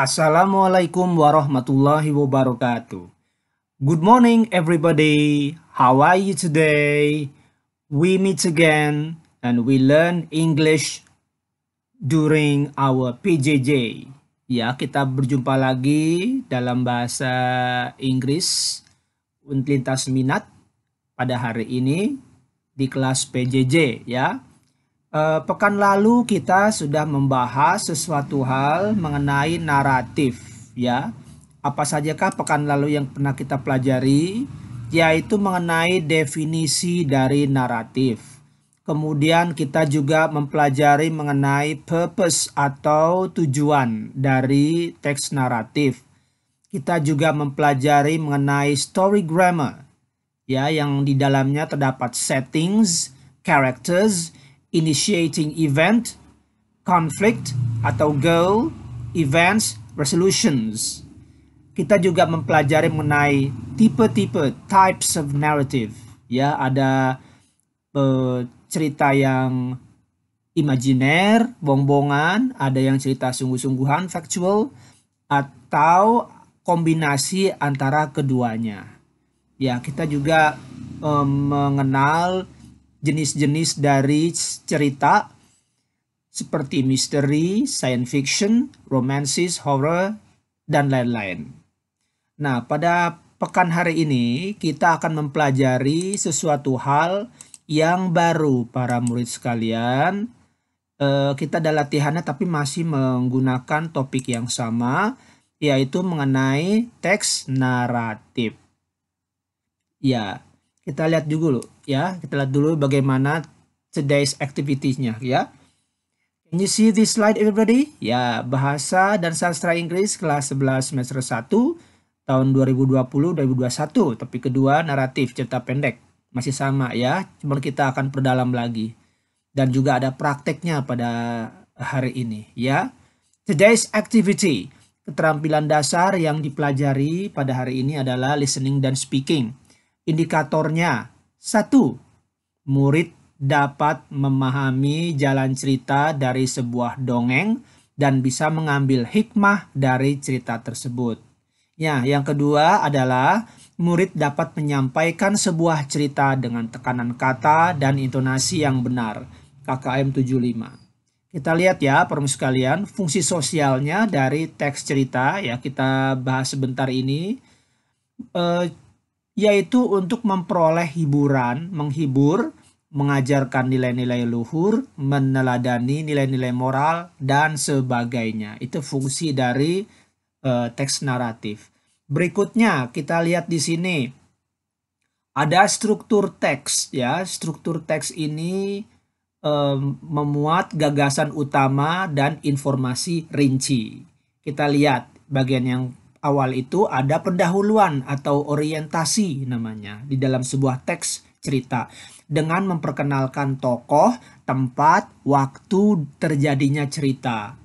Assalamualaikum warahmatullahi wabarakatuh. Good morning everybody. How are you today? We meet again and we learn English during our PJJ. Ya, kita berjumpa lagi dalam bahasa Inggris untuk lintas minat pada hari ini di kelas PJJ ya. Eh, pekan lalu kita sudah membahas sesuatu hal mengenai naratif ya. Apa sajakah pekan lalu yang pernah kita pelajari? Yaitu mengenai definisi dari naratif. Kemudian kita juga mempelajari mengenai purpose atau tujuan dari teks naratif. Kita juga mempelajari mengenai story grammar ya yang di dalamnya terdapat settings, characters, initiating event, conflict atau goal, events, resolutions. Kita juga mempelajari mengenai tipe-tipe types of narrative. Ya, ada uh, cerita yang imajiner, bongbongan, ada yang cerita sungguh-sungguhan, factual, atau kombinasi antara keduanya. Ya, kita juga um, mengenal jenis-jenis dari cerita seperti misteri, science fiction, romances, horror, dan lain-lain. Nah, pada pekan hari ini kita akan mempelajari sesuatu hal yang baru para murid sekalian. E, kita ada latihannya tapi masih menggunakan topik yang sama, yaitu mengenai teks naratif. Ya, kita lihat juga dulu ya. Kita lihat dulu bagaimana today's activity-nya ya. Can you see this slide everybody? Ya, bahasa dan sastra Inggris kelas 11 semester 1 tahun 2020-2021. Tapi kedua naratif cerita pendek. Masih sama ya, cuma kita akan perdalam lagi. Dan juga ada prakteknya pada hari ini ya. Today's activity. Keterampilan dasar yang dipelajari pada hari ini adalah listening dan speaking. Indikatornya satu, murid dapat memahami jalan cerita dari sebuah dongeng dan bisa mengambil hikmah dari cerita tersebut. Ya, yang kedua adalah murid dapat menyampaikan sebuah cerita dengan tekanan kata dan intonasi yang benar. KKM 75. Kita lihat ya, permis sekalian, fungsi sosialnya dari teks cerita ya kita bahas sebentar ini. E, yaitu untuk memperoleh hiburan, menghibur, mengajarkan nilai-nilai luhur, meneladani nilai-nilai moral, dan sebagainya. Itu fungsi dari uh, teks naratif. Berikutnya kita lihat di sini ada struktur teks ya. Struktur teks ini um, memuat gagasan utama dan informasi rinci. Kita lihat bagian yang awal itu ada pendahuluan atau orientasi namanya di dalam sebuah teks cerita dengan memperkenalkan tokoh, tempat, waktu terjadinya cerita.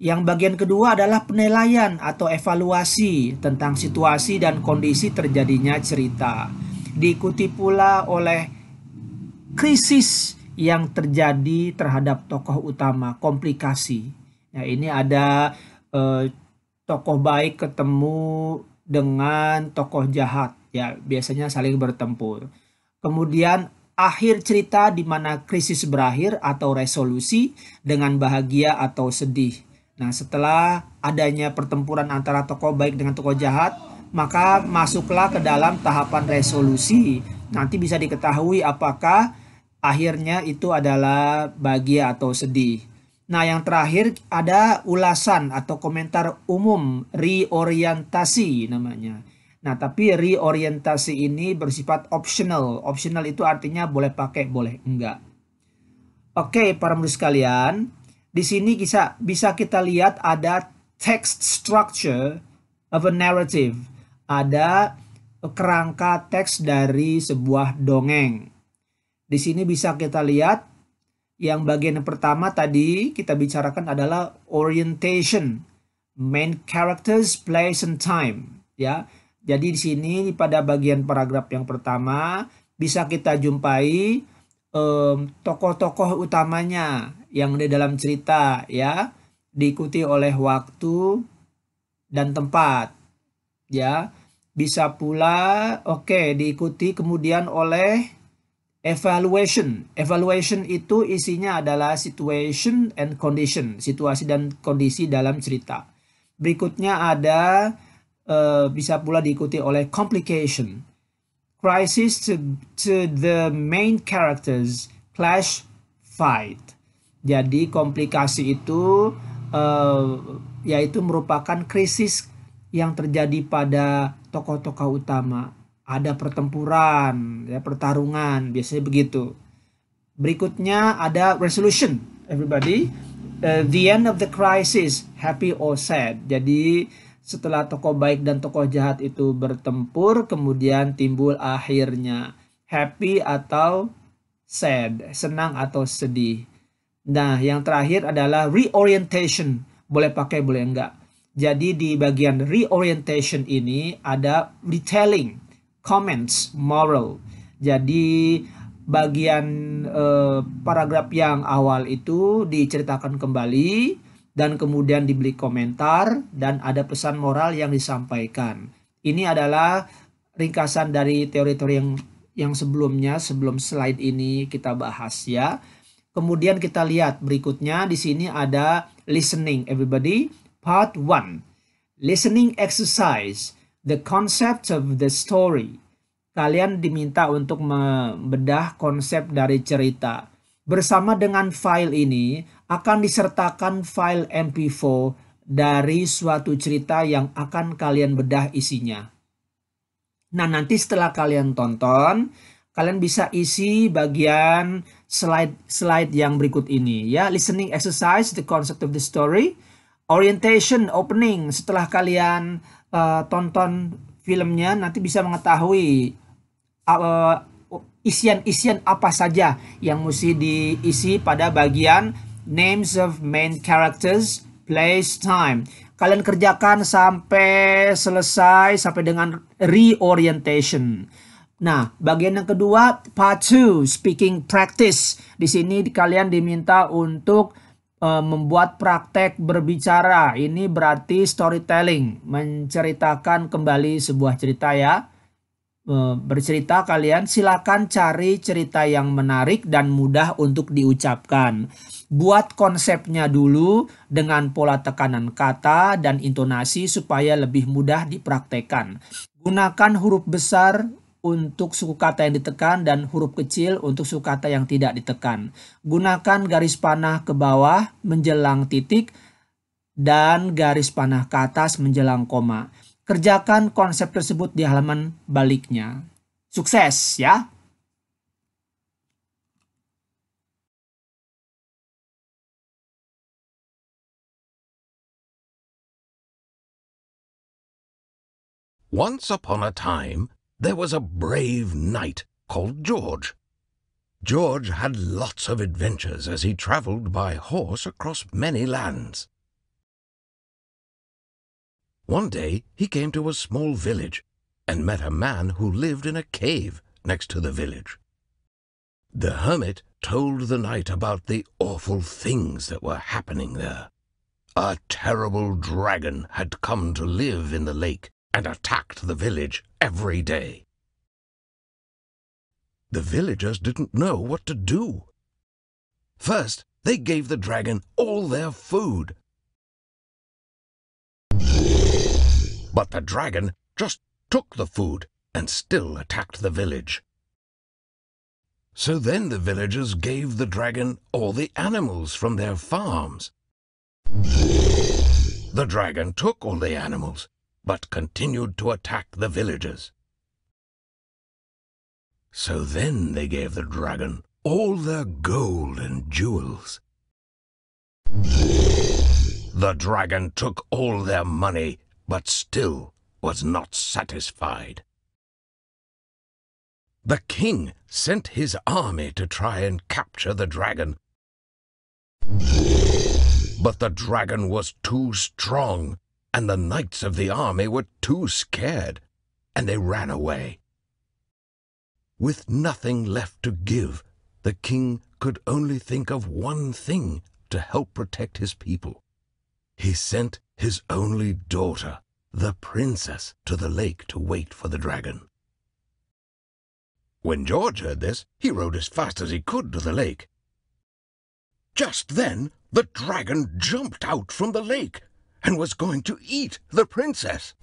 Yang bagian kedua adalah penilaian atau evaluasi tentang situasi dan kondisi terjadinya cerita. Diikuti pula oleh krisis yang terjadi terhadap tokoh utama, komplikasi. Ya, ini ada eh, tokoh baik ketemu dengan tokoh jahat ya biasanya saling bertempur. Kemudian akhir cerita di mana krisis berakhir atau resolusi dengan bahagia atau sedih. Nah, setelah adanya pertempuran antara tokoh baik dengan tokoh jahat, maka masuklah ke dalam tahapan resolusi. Nanti bisa diketahui apakah akhirnya itu adalah bahagia atau sedih. Nah, yang terakhir ada ulasan atau komentar umum reorientasi namanya. Nah, tapi reorientasi ini bersifat optional. Optional itu artinya boleh pakai, boleh enggak. Oke, para murid sekalian, di sini bisa bisa kita lihat ada text structure of a narrative. Ada kerangka teks dari sebuah dongeng. Di sini bisa kita lihat yang bagian yang pertama tadi kita bicarakan adalah orientation, main characters, place and time, ya. Jadi di sini pada bagian paragraf yang pertama bisa kita jumpai tokoh-tokoh um, utamanya yang di dalam cerita ya diikuti oleh waktu dan tempat ya bisa pula oke okay, diikuti kemudian oleh Evaluation. Evaluation itu isinya adalah situation and condition, situasi dan kondisi dalam cerita. Berikutnya ada uh, bisa pula diikuti oleh complication. Crisis to, to the main characters, clash, fight. Jadi komplikasi itu uh, yaitu merupakan krisis yang terjadi pada tokoh-tokoh utama ada pertempuran, ya pertarungan, biasanya begitu. Berikutnya ada resolution, everybody. Uh, the end of the crisis, happy or sad. Jadi setelah tokoh baik dan tokoh jahat itu bertempur, kemudian timbul akhirnya happy atau sad, senang atau sedih. Nah, yang terakhir adalah reorientation. Boleh pakai, boleh enggak. Jadi di bagian reorientation ini ada retelling comments moral. Jadi bagian eh, paragraf yang awal itu diceritakan kembali dan kemudian diberi komentar dan ada pesan moral yang disampaikan. Ini adalah ringkasan dari teori-teori yang yang sebelumnya sebelum slide ini kita bahas ya. Kemudian kita lihat berikutnya di sini ada listening everybody part 1. Listening exercise the concept of the story. Kalian diminta untuk membedah konsep dari cerita. Bersama dengan file ini akan disertakan file MP4 dari suatu cerita yang akan kalian bedah isinya. Nah, nanti setelah kalian tonton, kalian bisa isi bagian slide slide yang berikut ini ya. Listening exercise, the concept of the story, orientation, opening. Setelah kalian uh, tonton filmnya nanti bisa mengetahui isian ah, eh, isian-isian apa saja yang mesti diisi pada bagian names of main characters, place, time. Kalian kerjakan sampai selesai sampai dengan reorientation. Nah, bagian yang kedua part 2 speaking practice. Di sini kalian diminta untuk Eh, membuat praktek berbicara. Ini berarti storytelling, menceritakan kembali sebuah cerita ya. Eh, bercerita kalian silakan cari cerita yang menarik dan mudah untuk diucapkan. Buat konsepnya dulu dengan pola tekanan kata dan intonasi supaya lebih mudah dipraktekkan. Gunakan huruf besar untuk suku kata yang ditekan dan huruf kecil untuk suku kata yang tidak ditekan. Gunakan garis panah ke bawah menjelang titik dan garis panah ke atas menjelang koma. Kerjakan konsep tersebut di halaman baliknya. Sukses ya! Once upon a time, there was a brave knight called George. George had lots of adventures as he travelled by horse across many lands. One day he came to a small village and met a man who lived in a cave next to the village. The hermit told the knight about the awful things that were happening there. A terrible dragon had come to live in the lake and attacked the village every day. The villagers didn't know what to do. First, they gave the dragon all their food. But the dragon just took the food and still attacked the village. So then the villagers gave the dragon all the animals from their farms. The dragon took all the animals, but continued to attack the villagers. So then they gave the dragon all their gold and jewels. The dragon took all their money, but still was not satisfied. The king sent his army to try and capture the dragon. But the dragon was too strong, and the knights of the army were too scared, and they ran away. With nothing left to give, the king could only think of one thing to help protect his people. He sent his only daughter, the princess, to the lake to wait for the dragon. When George heard this, he rode as fast as he could to the lake. Just then, the dragon jumped out from the lake and was going to eat the princess.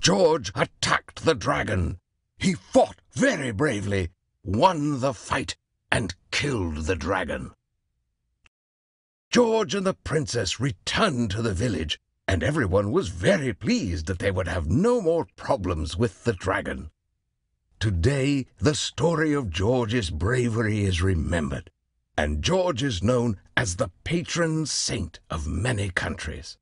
George attacked the dragon he fought very bravely, won the fight, and killed the dragon. George and the princess returned to the village, and everyone was very pleased that they would have no more problems with the dragon. Today, the story of George's bravery is remembered, and George is known as the patron saint of many countries.